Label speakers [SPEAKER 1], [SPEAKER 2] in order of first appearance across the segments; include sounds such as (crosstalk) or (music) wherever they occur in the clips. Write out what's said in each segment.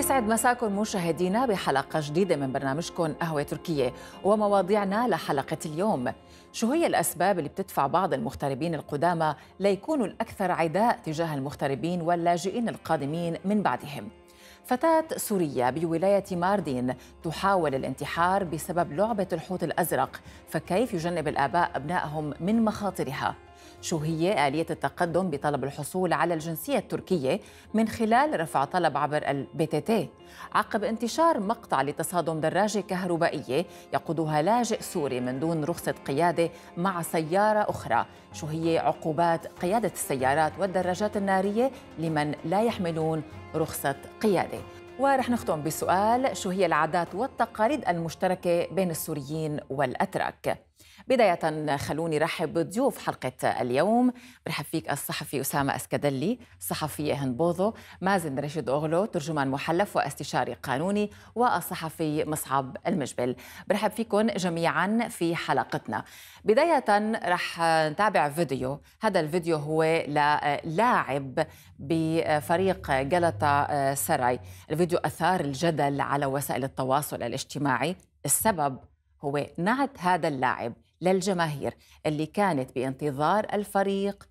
[SPEAKER 1] يسعد مساكم مشاهدينا بحلقة جديدة من برنامجكم قهوة تركية ومواضيعنا لحلقة اليوم شو هي الأسباب اللي بتدفع بعض المغتربين القدامى ليكونوا الأكثر عداء تجاه المغتربين واللاجئين القادمين من بعدهم فتاة سورية بولاية ماردين تحاول الانتحار بسبب لعبة الحوت الأزرق فكيف يجنب الآباء أبنائهم من مخاطرها؟ شو هي آلية التقدم بطلب الحصول على الجنسية التركية من خلال رفع طلب عبر البي تي تي عقب انتشار مقطع لتصادم دراجة كهربائية يقودها لاجئ سوري من دون رخصة قيادة مع سيارة أخرى شو هي عقوبات قيادة السيارات والدراجات النارية لمن لا يحملون رخصة قيادة ورح نختم بسؤال شو هي العادات والتقاليد المشتركة بين السوريين والأتراك بداية خلوني رحب بضيوف حلقة اليوم برحب فيك الصحفي أسامة أسكدلي أهن بوظو مازن رشيد أغلو ترجمان محلف واستشاري قانوني والصحفي مصعب المجبل برحب فيكم جميعا في حلقتنا بداية رح نتابع فيديو هذا الفيديو هو للاعب بفريق جلطة آه، سراي الفيديو أثار الجدل على وسائل التواصل الاجتماعي السبب هو نعت هذا اللاعب للجماهير اللي كانت بانتظار الفريق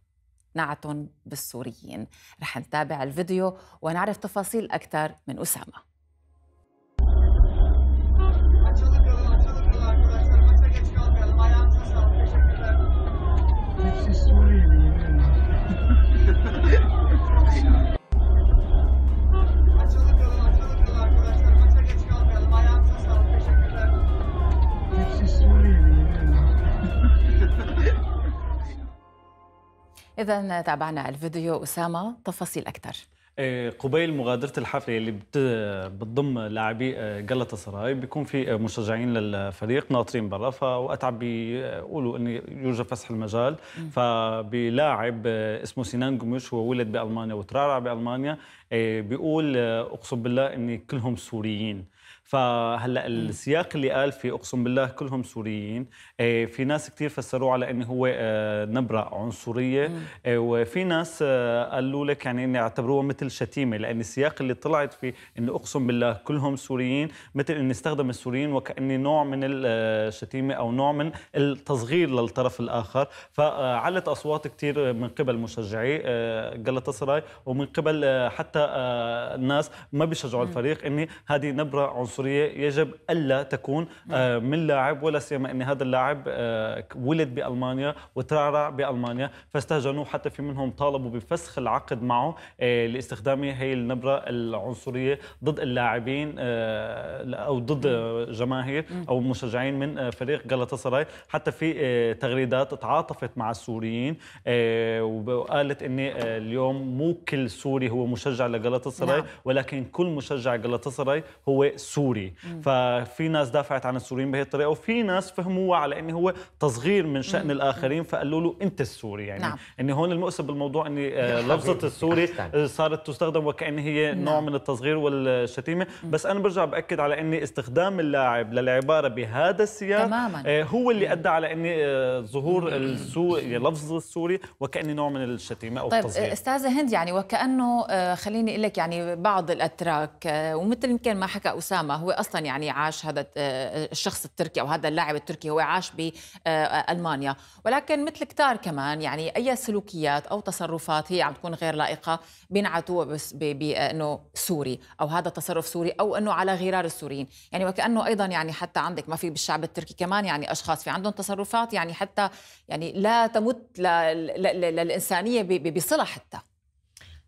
[SPEAKER 1] نعت بالسوريين رح نتابع الفيديو ونعرف تفاصيل أكثر من أسامة Thank you. إذا تابعنا الفيديو أسامة تفاصيل أكثر
[SPEAKER 2] إيه، قبيل مغادره الحفله اللي بتضم لاعبي آه، جلطة سراي بيكون في آه، مشجعين للفريق ناطرين برا فوقت عم بيقولوا انه يوجد فسح المجال فبلاعب آه، اسمه سنان قمش هو ولد بالمانيا وترعرع بالمانيا إيه، بيقول اقسم بالله اني كلهم سوريين فهلا السياق اللي قال فيه اقسم بالله كلهم سوريين آه، في ناس كثير فسروه على انه هو آه، نبره عنصريه آه، وفي ناس قالوا لك يعني انه اعتبروه مثل شتيمه لان السياق اللي طلعت فيه انه اقسم بالله كلهم سوريين مثل انه استخدم السوريين وكاني نوع من الشتيمه او نوع من التصغير للطرف الاخر فعلت اصوات كثير من قبل مشجعي جلطه ومن قبل حتى الناس ما بيشجعوا الفريق اني هذه نبره عنصريه العنصريه يجب الا تكون نعم. آه، من لاعب ولا سيما ان هذا اللاعب آه، ولد بالمانيا وترعرع بالمانيا فاستهجنوه حتى في منهم طالبوا بفسخ العقد معه آه، لاستخدام هي النبره العنصريه ضد اللاعبين او ضد نعم. جماهير نعم. او مشجعين من فريق سراي حتى في تغريدات تعاطفت مع السوريين وقالت ان اليوم مو كل سوري هو مشجع سراي ولكن كل مشجع سراي هو سوري السوري ففي ناس دافعت عن السوريين بهي الطريقه وفي ناس فهموها على انه هو تصغير من شان الاخرين فقالوا له انت السوري يعني نعم. ان هون المؤسف بالموضوع ان آه، لفظه السوري آه، صارت تستخدم وكأن هي نعم. نوع من التصغير والشتيمه بس انا برجع باكد على اني استخدام اللاعب للعباره بهذا السياق تماما. آه، هو اللي ادى على ان ظهور السوري لفظ السوري وكان نوع من الشتيمه او طيب التصغير
[SPEAKER 1] استاذه هند يعني وكانه خليني اقول لك يعني بعض الاتراك ومثل يمكن ما حكى اسامه هو اصلا يعني عاش هذا آه، آه، الشخص التركي او هذا اللاعب التركي هو عاش بالمانيا آه، ولكن مثل كتار كمان يعني اي سلوكيات او تصرفات هي عم تكون غير لائقه بينعتوا بانه سوري او هذا تصرف سوري او انه على غرار السوريين يعني وكانه ايضا يعني حتى عندك ما في بالشعب التركي كمان يعني اشخاص في عندهم تصرفات يعني حتى يعني لا تمت للانسانيه بصله حتى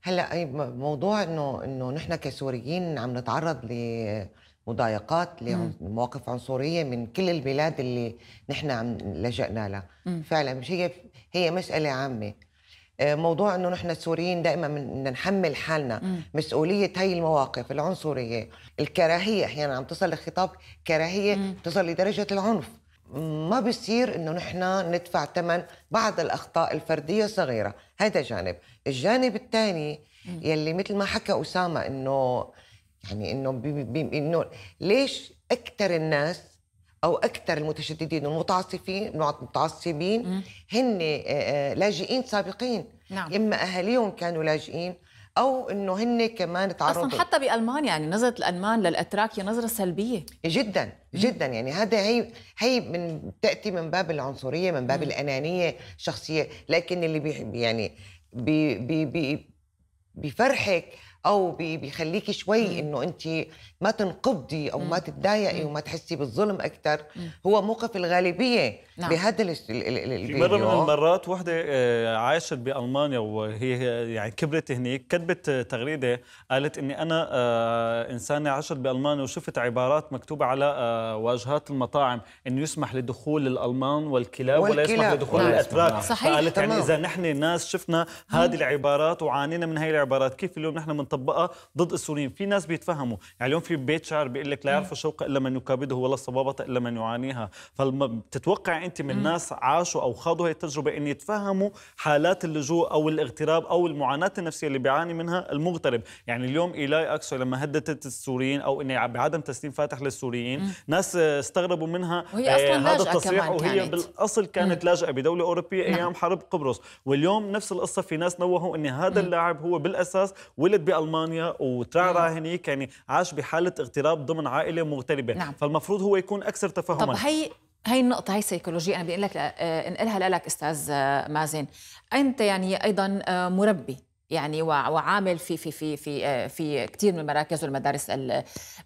[SPEAKER 3] هلا موضوع انه انه نحن كسوريين عم نتعرض ل مضايقات لمواقف عنصريه من كل البلاد اللي نحن عم لجأنا لها فعلا مش هي هي مساله عامه آه، موضوع انه نحن السوريين دائما بدنا نحمل حالنا م. مسؤوليه هي المواقف العنصريه الكراهيه احيانا عم تصل لخطاب كراهيه تصل لدرجه العنف ما بصير انه نحن ندفع ثمن بعض الاخطاء الفرديه الصغيره هذا جانب الجانب الثاني يلي مثل ما حكى اسامه انه يعني انه بي بي انه ليش اكثر الناس او اكثر المتشددين والمتعصبين المتعصبين هن آه، آه، لاجئين سابقين نعم. اما اهاليهم كانوا لاجئين او انه هن كمان تعرضوا اصلا حتى بالمانيا يعني نظره الالمان للاتراك هي نظره سلبيه جدا جدا يعني هذا هي هي من تاتي من باب العنصريه من باب الانانيه الشخصيه لكن اللي بي يعني بي بي بي بيفرحك او بيخليكي شوي انه انت ما تنقبضي او ما تتضايقي وما تحسي بالظلم اكثر هو موقف الغالبيه نعم. بهذا الفيديو في مره من
[SPEAKER 2] المرات وحده آه، عاشت بالمانيا وهي يعني كبرت هنيك كتبت تغريده قالت اني انا آه، انسانه عاشت بالمانيا وشفت عبارات مكتوبه على آه، واجهات المطاعم انه يسمح لدخول الالمان والكلاب, والكلاب. ولا يسمح لدخول نعم. الاتراك نعم. صحيح قالت يعني تمام. يعني اذا نحن ناس شفنا هذه العبارات وعانينا من هاي العبارات كيف اليوم نحن بنطبقها ضد السوريين في ناس بيتفهموا يعني اليوم في بيت شعر بيقول لك لا يعرف الشوق الا من يكابده ولا الصبابه الا من يعانيها فتتوقع انت من ناس عاشوا او خاضوا هي التجربه ان يتفهموا حالات اللجوء او الاغتراب او المعاناه النفسيه اللي بيعاني منها المغترب يعني اليوم ايلاي اكسو لما هددت السوريين او اني بعدم تسليم فاتح للسوريين مم. ناس استغربوا منها وهي أصلاً آه، هذا التصريح وهي كانت. بالاصل كانت لاجئه بدوله اوروبيه نعم. ايام حرب قبرص واليوم نفس القصه في ناس نوهوا ان هذا اللاعب هو بالاساس ولد بالمانيا وترعرع هنيك يعني عاش بحاله اغتراب ضمن عائله مغتربه نعم. فالمفروض هو يكون اكثر تفهما طب هي
[SPEAKER 1] هاي النقطة هاي سيكولوجية أنا بدي لك آه، انقلها لك أستاذ آه، مازن أنت يعني أيضا آه، مربي يعني وعامل في في في في في كثير من المراكز والمدارس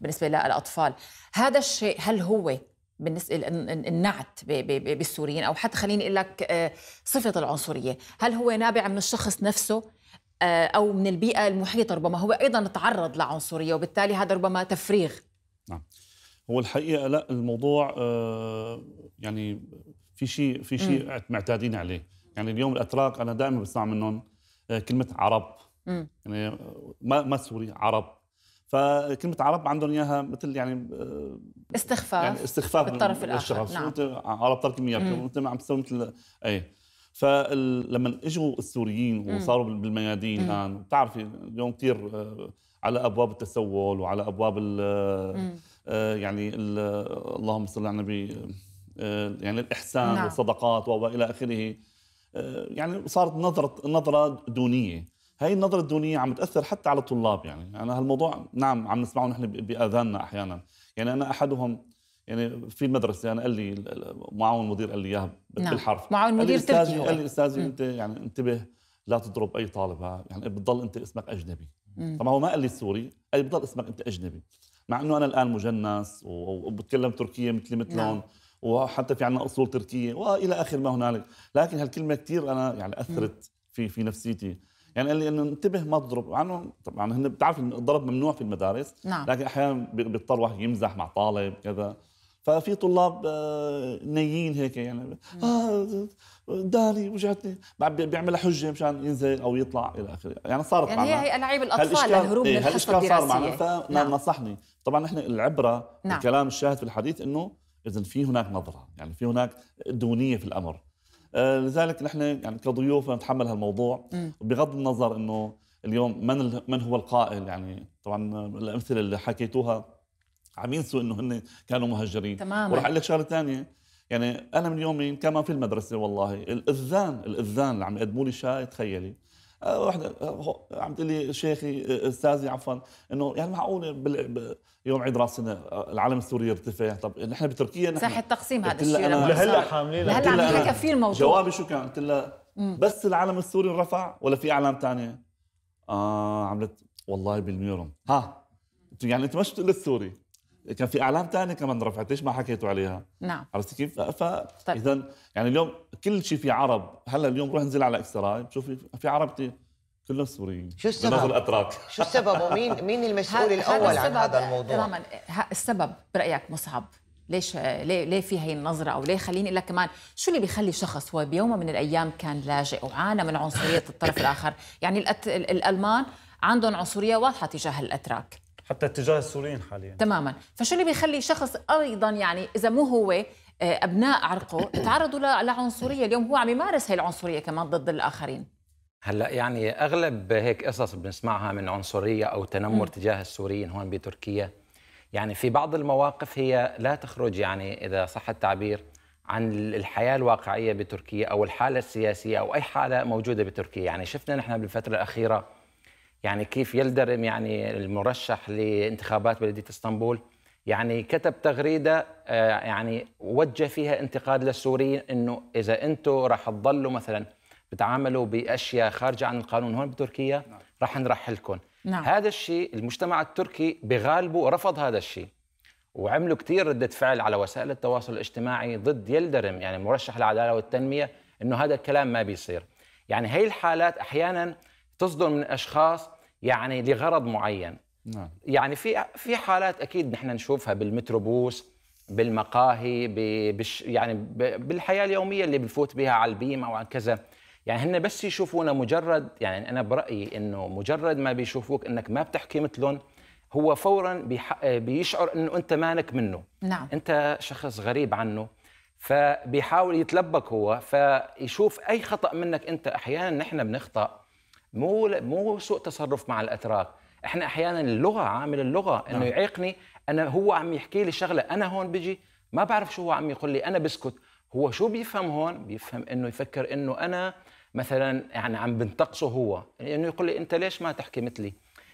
[SPEAKER 1] بالنسبة للأطفال هذا الشيء هل هو بالنسبة النعت بالسوريين أو حتى خليني أقول لك صفة العنصرية هل هو نابع من الشخص نفسه أو من البيئة المحيطة ربما هو أيضا تعرض لعنصرية وبالتالي هذا ربما تفريغ
[SPEAKER 4] نعم هو الحقيقه لا الموضوع آه، يعني في شيء في شيء معتادين عليه يعني اليوم الاتراك انا دائما بسمع منهم آه، كلمه عرب يعني آه، ما ما سوري عرب فكلمه عرب عندهم اياها مثل يعني
[SPEAKER 1] استخفاف يعني استخفاف بالطرف الاخر نعم
[SPEAKER 4] انت عرب تركي اياك وانت عم تسوي مثل اي فلما اجوا السوريين وصاروا مم. بالميادين الان بتعرفي اليوم كثير على ابواب التسول وعلى ابواب ال آه، يعني اللهم صل على النبي آه، يعني الإحسان نعم. والصدقات وإلى آخره آه، يعني صارت نظرة نظرة دونية هاي النظرة الدونية عم تأثر حتى على الطلاب يعني أنا يعني هالموضوع نعم عم نسمعه نحن بآذاننا أحيانا يعني أنا أحدهم يعني في المدرسة أنا قال لي معاون المدير قال لي إياها نعم. بالحرف نعم. معاون المدير تركي قال لي أستاذي أنت يعني انتبه لا تضرب أي طالب يعني بتضل أنت اسمك أجنبي طبعا هو ما قال لي السوري قال لي بتضل اسمك أنت أجنبي مع انه انا الان مجنس وبتكلم تركيه مثلي مثلهم نعم. وحتى في عنا اصول تركيه والى اخر ما هنالك لكن هالكلمه كثير انا يعني اثرت في في نفسيتي يعني قال لي انه انتبه ما تضرب عنه طبعا هن بتعرف الضرب ممنوع في المدارس نعم. لكن احيانا بيضطر واحد يمزح مع طالب كذا ففي طلاب آه، نيين هيك يعني آه داري وجعتني بيعملها حجه مشان ينزل او يطلع الى اخره يعني صارت يعني معنا. هي العيب الاطفال للهروب إيه، من الحصه الدراسيه صار معنا فما نعم. نصحني طبعا نحن العبره نعم. الكلام الشاهد في الحديث انه اذا في هناك نظره يعني في هناك دونيه في الامر آه لذلك نحن يعني كضيوف نتحمل هالموضوع بغض النظر انه اليوم من من هو القائل يعني طبعا الامثله اللي حكيتوها عم ينسوا انه هن كانوا مهجرين تماما وراح اقول لك شغله ثانيه يعني انا من يومين كمان في المدرسه والله الاذان الاذان اللي عم يقدموا لي شاي تخيلي آه، وحده آه، عم تقول لي شيخي آه، استاذي عفوا انه يعني معقوله يوم عيد راسنا العلم السوري يرتفع طب نحن بتركيا نحن صح
[SPEAKER 1] التقسيم هذا الشيء لهلا حاملين لهلا عم يحكى فيه الموضوع جوابي
[SPEAKER 4] شو كان؟ قلت لها بس العلم السوري انرفع ولا في اعلام ثانيه؟ اه عملت والله بالميرم ها يعني انت ما شفت السوري كان في اعلام ثاني كمان رفعت ليش ما حكيتوا عليها نعم عرفتي كيف؟ ف طيب. اذا يعني اليوم كل شيء في عرب هلا اليوم روح انزل على اكستراي شوفي في عربتي كلهم
[SPEAKER 3] سوريين شو السبب؟ الاتراك شو السبب ومين مين المسؤول الاول عن هذا الموضوع؟ تماما
[SPEAKER 1] السبب برايك مصعب ليش ليه ليه في هي النظرة أو ليه خليني أقول لك كمان شو اللي بيخلي شخص هو بيوم من الأيام كان لاجئ وعانى من عنصرية الطرف الآخر يعني الألمان عندهم عنصرية واضحة تجاه الأتراك
[SPEAKER 2] حتى اتجاه السوريين حاليا
[SPEAKER 1] تماما فشو اللي بيخلي شخص ايضا يعني اذا مو هو آه، ابناء عرقه (coughs) تعرضوا لعنصريه اليوم هو عم يمارس هي العنصريه كمان ضد الاخرين
[SPEAKER 5] هلا يعني اغلب هيك قصص بنسمعها من عنصريه او تنمر م. تجاه السوريين هون بتركيا يعني في بعض المواقف هي لا تخرج يعني اذا صح التعبير عن الحياه الواقعيه بتركيا او الحاله السياسيه او اي حاله موجوده بتركيا يعني شفنا نحن بالفتره الاخيره يعني كيف يلدرم يعني المرشح لانتخابات بلديه اسطنبول يعني كتب تغريده آه، يعني وجه فيها انتقاد للسوريين انه اذا انتم راح تضلوا مثلا بتعاملوا باشياء خارجه عن القانون هون بتركيا نعم. راح نرحلكم نعم. هذا الشيء المجتمع التركي بغالبه رفض هذا الشيء وعملوا كثير ردة فعل على وسائل التواصل الاجتماعي ضد يلدرم يعني مرشح العدالة والتنمية انه هذا الكلام ما بيصير يعني هي الحالات احيانا تصدر من اشخاص يعني لغرض معين نعم. يعني في في حالات اكيد نحن نشوفها بالمتروبوس بالمقاهي بش يعني بالحياه اليوميه اللي بنفوت بها على البيم او على كذا يعني هن بس يشوفونا مجرد يعني انا برايي انه مجرد ما بيشوفوك انك ما بتحكي مثلهم هو فورا بيشعر انه انت مانك منه نعم. انت شخص غريب عنه فبيحاول يتلبك هو فيشوف اي خطا منك انت احيانا نحن بنخطا مو مو سوء تصرف مع الاتراك احنا احيانا اللغه عامل اللغه انه نعم. يعيقني انا هو عم يحكي لي شغله انا هون بجي ما بعرف شو هو عم يقول لي انا بسكت هو شو بيفهم هون بيفهم انه يفكر انه انا مثلا يعني عم بنتقصه هو يعني انه يقول لي انت ليش ما تحكي مثلي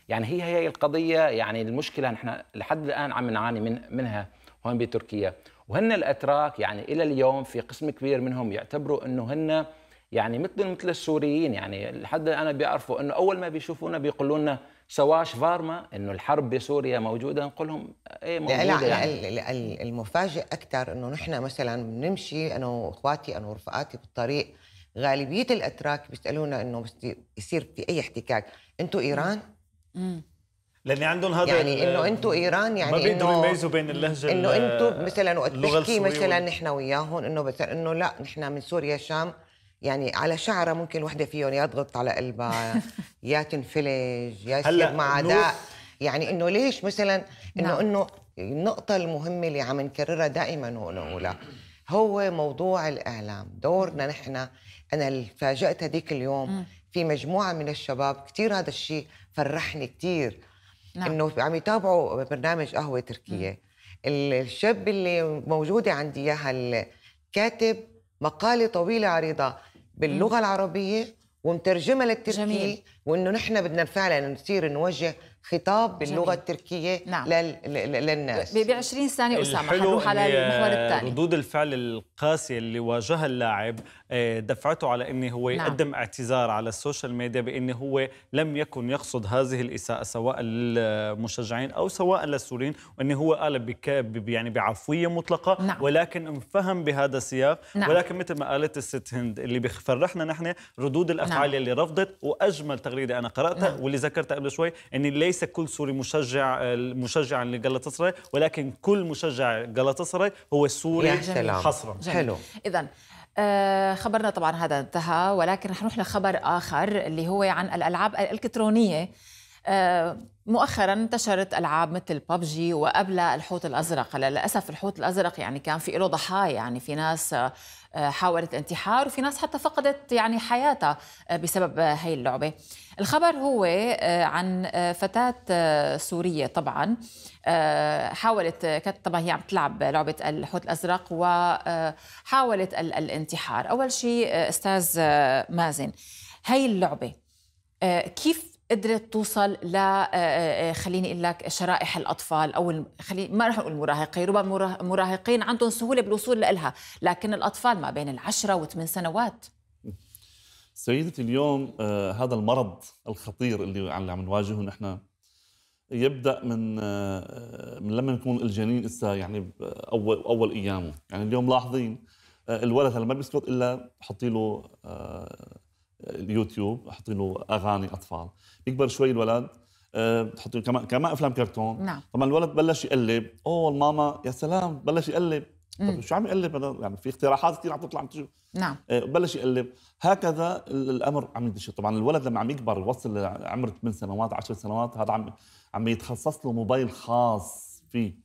[SPEAKER 5] يعني هي هي القضيه يعني المشكله نحن لحد الان عم نعاني من منها هون بتركيا وهن الاتراك يعني الى اليوم في قسم كبير منهم يعتبروا انه هن يعني مثل مثل السوريين يعني لحد انا بيعرفوا انه اول ما بيشوفونا بيقولوا لنا سواش فارما انه الحرب بسوريا موجوده نقول لهم ايه موجوده لا لا
[SPEAKER 3] يعني. المفاجئ اكثر انه نحن مثلا بنمشي انا واخواتي انا ورفقاتي بالطريق غالبيه الاتراك بيسالونا انه يصير في اي احتكاك انتوا ايران؟ امم لاني عندهم هذا يعني انه انتم ايران يعني ما بيقدروا يميزوا بين اللهجه انه انتم مثلا وقت تحكي مثلا نحن وياهم انه مثلا انه لا نحن من سوريا شام يعني على شعره ممكن وحده فيهم يضغط على قلبها (laughs) يا تنفلج يا يصير مع داء يعني انه ليش مثلا انه نعم. انه النقطه المهمه اللي عم نكررها دائما ونقولها هو موضوع الاعلام دورنا نحن انا اللي فاجات هذيك اليوم في مجموعه من الشباب كثير هذا الشيء فرحني كثير نعم. انه عم يتابعوا برنامج قهوه تركيه الشاب اللي موجوده عندي اياها الكاتب مقاله طويله عريضه باللغه العربيه ومترجمه للتركي جميل. وانه نحن بدنا فعلا نصير نوجه خطاب باللغه جميل. التركيه نعم. لل... للناس ب 20 ثانيه اسامه حنروح على
[SPEAKER 2] المحور الثاني ردود الفعل القاسيه اللي واجهها اللاعب آه، دفعته على انه هو نعم. قدم اعتذار على السوشيال ميديا بانه هو لم يكن يقصد هذه الاساءه سواء للمشجعين او سواء للسوريين وانه هو قال بك يعني بعفويه مطلقه نعم. ولكن انفهم بهذا السياق نعم. ولكن مثل ما قالت الست هند اللي بفرحنا نحن ردود الافعال نعم. اللي رفضت واجمل تغريده انا قراتها نعم. واللي ذكرتها قبل شوي ان ليس كل سوري مشجع آه، مشجعا لجلطسراي ولكن كل مشجع جلطسراي هو سوري حصرا حلو
[SPEAKER 1] اذا آه، خبرنا طبعا هذا انتهى ولكن رح نروح لخبر اخر اللي هو عن الالعاب الالكترونيه مؤخرا انتشرت العاب مثل ببجي وقبلها الحوت الازرق هلا للاسف الحوت الازرق يعني كان في له ضحايا يعني في ناس آه، حاولت انتحار وفي ناس حتى فقدت يعني حياتها آه، بسبب هي آه، اللعبه الخبر هو عن فتاه سوريه طبعا حاولت كانت طبعا هي عم تلعب لعبه الحوت الازرق وحاولت الانتحار اول شيء استاذ مازن هي اللعبه كيف قدرت توصل ل آه، آه، آه، خليني اقول لك شرائح الاطفال او خليني ما رح نقول مراهقين ربما المراهقين عندهم سهوله بالوصول لها لكن الاطفال ما بين العشرة وثمان سنوات
[SPEAKER 4] سيدتي اليوم هذا المرض الخطير اللي عم نواجهه نحن يبدا من من لما يكون الجنين لسه يعني اول اول ايامه يعني اليوم لاحظين الولد هلا ما بيسكت الا حطي له اليوتيوب حاطين له اغاني اطفال بيكبر شوي الولد له آه، كمان كمان افلام كرتون نعم طبعا الولد بلش يقلب اوه الماما يا سلام بلش يقلب طب شو عم يقلب هذا يعني في اقتراحات كثير عم تطلع عم تشوف نعم آه، بلش يقلب هكذا الامر عم ينتشر طبعا الولد لما عم يكبر يوصل لعمر 8 سنوات 10 سنوات هذا عم عم يتخصص له موبايل خاص فيه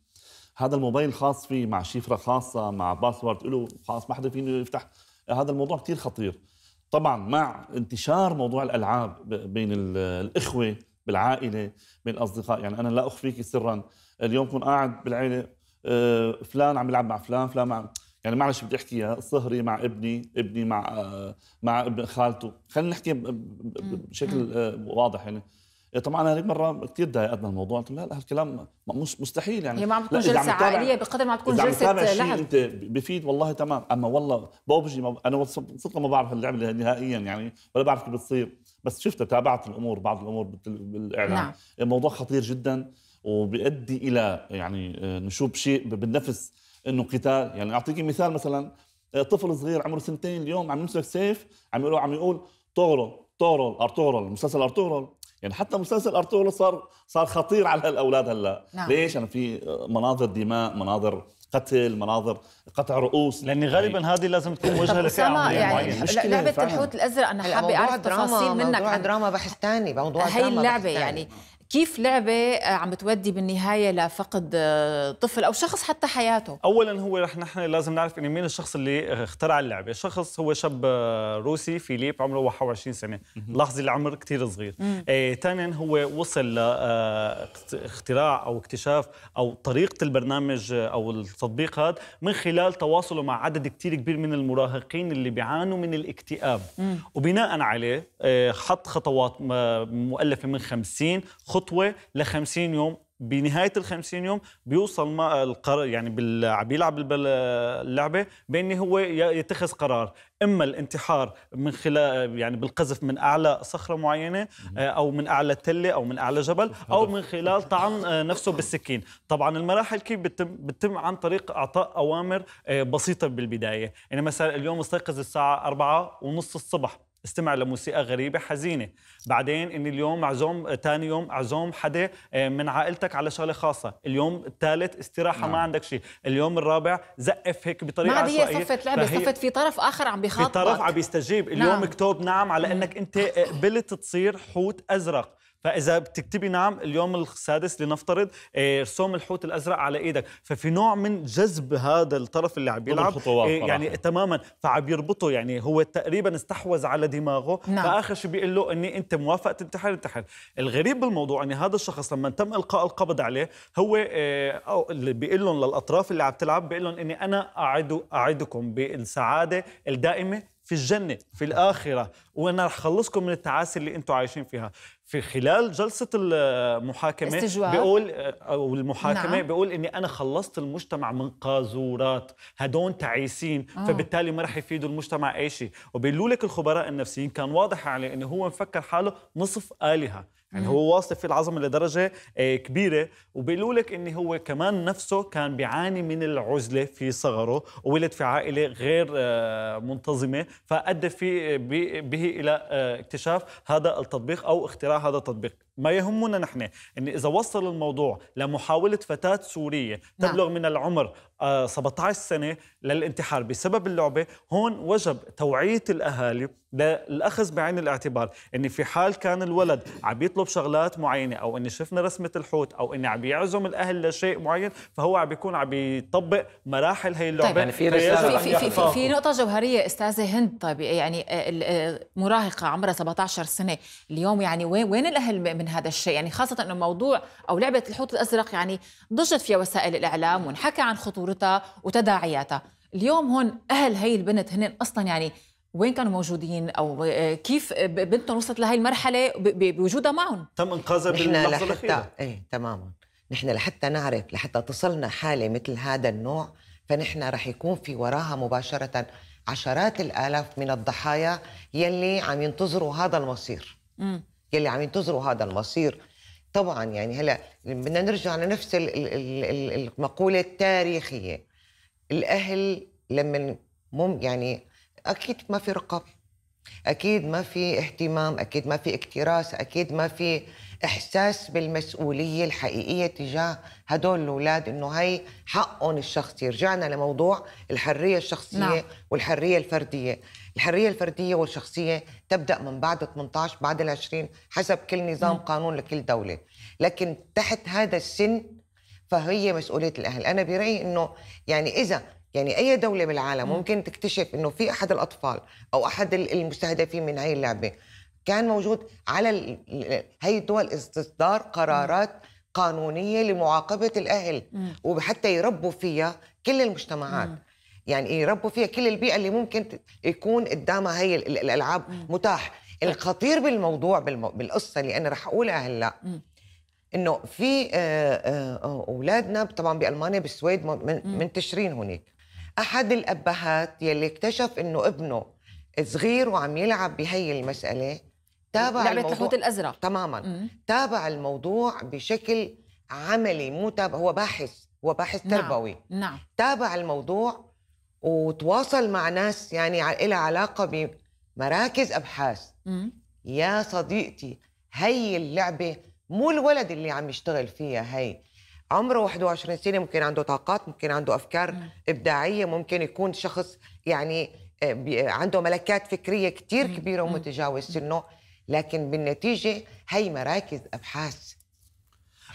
[SPEAKER 4] هذا الموبايل خاص فيه مع شفره خاصه مع باسورد له خاص ما حدا فيه يفتح هذا الموضوع كثير خطير طبعا مع انتشار موضوع الالعاب بين الاخوه بالعائله بين الاصدقاء يعني انا لا اخفيك سرا اليوم كنت قاعد بالعائله آه، فلان عم يلعب مع فلان فلان مع يعني معلش بدي احكيها صهري مع ابني ابني مع آه، مع ابن خالته خلينا نحكي بشكل آه، واضح يعني إيه، طبعا انا هذيك مره كثير ضايقتنا الموضوع قلت لا لا هالكلام مستحيل يعني هي ما عم بتكون جلسه عائليه بقدر ما عم بتكون جلسه لعب انت بفيد والله تمام اما والله بوبجي ما انا صدق ما بعرف اللعبه نهائيا يعني ولا بعرف كيف بتصير بس شفت تابعت الامور بعض الامور بالاعلام نعم. الموضوع خطير جدا وبيؤدي الى يعني آه، نشوب شيء بالنفس انه قتال يعني اعطيك مثال مثلا آه، طفل صغير عمره سنتين اليوم عم يمسك سيف عم يقول عم يقول طورو طورو ارطغرل مسلسل ارطغرل يعني حتى مسلسل ارطغرل صار صار خطير على هالاولاد هلا نعم. ليش انا يعني في مناظر دماء مناظر قتل مناظر قطع رؤوس لان غالبا يعني هذه لازم تكون وجهه لفئه يعني,
[SPEAKER 1] يعني لعبه الحوت الازرق انا حابه اعرف تفاصيل منك موضوع عن
[SPEAKER 3] دراما بحث ثاني
[SPEAKER 1] موضوع هي اللعبه يعني كيف لعبة عم بتودي بالنهاية لفقد آه، طفل أو شخص حتى حياته؟
[SPEAKER 2] أولا هو رح نحن لازم نعرف إنه مين الشخص اللي اخترع اللعبة، شخص هو شاب آه، روسي فيليب عمره 21 سنة، لاحظي العمر كثير صغير. آه، ثانيا هو وصل لاختراع أو اكتشاف أو طريقة البرنامج أو التطبيق هذا من خلال تواصله مع عدد كثير كبير من المراهقين اللي بيعانوا من الاكتئاب، وبناء عليه حط خطوات مؤلفة من 50 خطوه ل 50 يوم بنهايه ال 50 يوم بيوصل ما القرار يعني بال... عم بيلعب اللعبه بانه هو يتخذ قرار اما الانتحار من خلال يعني بالقذف من اعلى صخره معينه آه، او من اعلى تله او من اعلى جبل او من خلال طعن آه، نفسه بالسكين طبعا المراحل كيف بتتم بتتم عن طريق اعطاء اوامر آه، بسيطه بالبدايه يعني مثلا اليوم استيقظ الساعه 4 ونص الصبح استمع لموسيقى غريبة حزينة بعدين إني اليوم معزوم تاني يوم عزوم حدا آه، من عائلتك على شغلة خاصة اليوم الثالث استراحة نعم. ما عندك شيء اليوم الرابع زقف هيك بطريقة ما عشوائية هي صفت لعبة صفت
[SPEAKER 1] في طرف آخر عم بيخاطبك في طرف عم
[SPEAKER 2] بيستجيب اليوم نعم. مكتوب نعم على أنك أنت آه، قبلت تصير حوت أزرق فاذا بتكتبي نعم اليوم السادس لنفترض رسوم آه، الحوت الازرق على ايدك ففي نوع من جذب هذا الطرف اللي عم بيلعب آه، يعني تماما فعم يربطه يعني هو تقريبا استحوذ على دماغه نعم. فاخر شيء بيقول له اني انت موافق تنتحر انتحر الغريب بالموضوع ان هذا الشخص لما تم القاء القبض عليه هو آه، أو اللي بيقول لهم للاطراف اللي عم تلعب بيقول لهم اني انا اعد اعدكم بالسعاده الدائمه في الجنة في الآخرة وأنا رح خلصكم من التعاسة اللي أنتم عايشين فيها في خلال جلسة المحاكمة استجواب. بيقول أو المحاكمة نعم. بيقول إني أنا خلصت المجتمع من قاذورات هدول تعيسين آه. فبالتالي ما رح يفيدوا المجتمع أي شيء وبيقولوا لك الخبراء النفسيين كان واضح عليه إنه هو مفكر حاله نصف آلهة يعني هو واصل في العظمه لدرجه آه، كبيره وبيقولوا لك انه هو كمان نفسه كان بيعاني من العزله في صغره وولد في عائله غير آه، منتظمه فادى في آه، به الى اكتشاف هذا التطبيق او اختراع هذا التطبيق ما يهمنا نحن ان اذا وصل الموضوع لمحاوله فتاه سوريه نعم. تبلغ من العمر 17 آه، سنه للانتحار بسبب اللعبه هون وجب توعيه الاهالي للاخذ بعين الاعتبار ان في حال كان الولد عم يطلب شغلات معينه او ان شفنا رسمه الحوت او ان عم يعزم الاهل لشيء معين فهو عم بيكون عم يطبق مراحل هي اللعبه طيب يعني في, رسالة في, في, في, في
[SPEAKER 1] نقطه جوهريه استاذه هند طيب يعني آه، آه، مراهقه عمرها 17 سنه اليوم يعني وين وين الاهل من من هذا الشيء يعني خاصة أنه موضوع أو لعبة الحوت الأزرق يعني ضجت فيها وسائل الإعلام وانحكى عن خطورتها وتداعياتها اليوم هون أهل هي البنت هن أصلا يعني وين كانوا موجودين او آه، كيف بنتهم وصلت لهي المرحله بوجودها معهم
[SPEAKER 3] تم انقاذها باللحظه الاخيره ايه تماما نحن لحتى نعرف لحتى تصلنا حاله مثل هذا النوع فنحن رح يكون في وراها مباشره عشرات الالاف من الضحايا يلي عم ينتظروا هذا المصير م. يلي عم ينتظروا هذا المصير طبعا يعني هلا بدنا نرجع لنفس المقوله التاريخيه الاهل لما مم يعني اكيد ما في رقابه اكيد ما في اهتمام اكيد ما في اكتراث اكيد ما في احساس بالمسؤوليه الحقيقيه تجاه هدول الاولاد انه هي حقهم الشخصي رجعنا لموضوع الحريه الشخصيه نعم. والحريه الفرديه الحريه الفرديه والشخصيه تبدا من بعد 18 بعد ال 20 حسب كل نظام م. نعم. قانون لكل دوله لكن تحت هذا السن فهي مسؤوليه الاهل انا برايي انه يعني اذا يعني اي دوله بالعالم نعم. ممكن تكتشف انه في احد الاطفال او احد المستهدفين من هاي اللعبه كان موجود على هي الدول استصدار قرارات قانونيه لمعاقبه الاهل وحتى يربوا فيها كل المجتمعات يعني يربوا فيها كل البيئه اللي ممكن يكون قدامها هي الالعاب متاح الخطير بالموضوع بالقصه اللي انا رح اقولها هلا انه في آه، آه، آه، اولادنا طبعا بالمانيا بالسويد منتشرين هناك احد الابهات يلي اكتشف انه ابنه صغير وعم يلعب بهي المساله تابع لعبة الموضوع الحوت الأزرق تماما تابع الموضوع بشكل عملي مو تابع هو باحث هو باحث نعم. تربوي نعم. تابع الموضوع وتواصل مع ناس يعني لها علاقة بمراكز أبحاث مم. يا صديقتي هي اللعبة مو الولد اللي عم يشتغل فيها هي عمره 21 سنة ممكن عنده طاقات ممكن عنده أفكار مم. إبداعية ممكن يكون شخص يعني آه، عنده ملكات فكرية كتير كبيرة ومتجاوز سنه لكن بالنتيجه هي مراكز ابحاث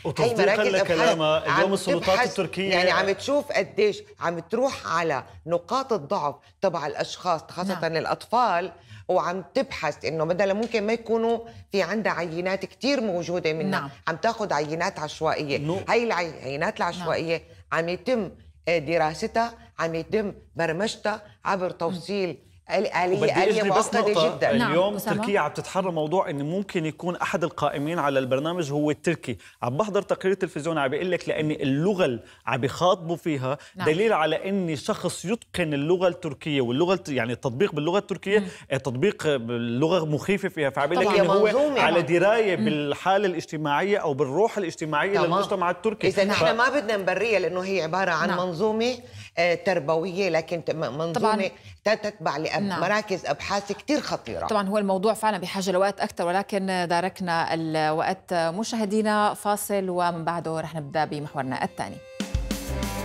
[SPEAKER 3] وتصديقا لكلامها اليوم السلطات التركيه يعني عم تشوف قديش عم تروح على نقاط الضعف تبع الاشخاص خاصه نعم. الاطفال وعم تبحث انه مثلا ممكن ما يكونوا في عندها عينات كثير موجوده منها نعم. عم تاخذ عينات عشوائيه نو. هاي العينات العشوائيه نعم. عم يتم آه، دراستها عم يتم برمجتها عبر توصيل م. آلية آلية مؤقتة جدا اليوم نعم. نعم، تركيا عم
[SPEAKER 2] تتحرى موضوع انه ممكن يكون احد القائمين على البرنامج هو التركي عم بحضر تقرير تلفزيون عم بيقول لك لاني اللغه اللي عم بيخاطبوا فيها نعم. دليل على اني شخص يتقن اللغه التركيه واللغه يعني التطبيق باللغه التركيه مم. إيه، تطبيق اللغه مخيفه فيها فعم لك انه يعني هو يعني. على درايه مم. بالحاله الاجتماعيه او بالروح الاجتماعيه طبعا. للمجتمع التركي اذا نحن ف... ما
[SPEAKER 3] بدنا نبرية لانه هي عباره عن نعم. منظومه آه، تربويه لكن منظومه طبعاً. تتبع نعم. مراكز أبحاث كتير خطيرة طبعا
[SPEAKER 1] هو الموضوع فعلا بحاجة لوقت أكثر ولكن داركنا الوقت مشاهدينا فاصل ومن بعده رح نبدأ بمحورنا الثاني